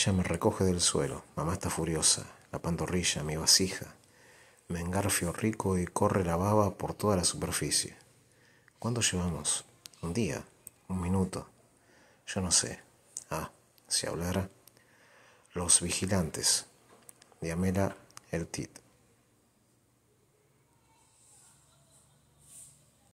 Ella me recoge del suelo, mamá está furiosa, la pantorrilla, mi vasija. Me engarfio rico y corre la baba por toda la superficie. ¿Cuándo llevamos? ¿Un día? ¿Un minuto? Yo no sé. Ah, si hablara. Los vigilantes. Diamela Tit.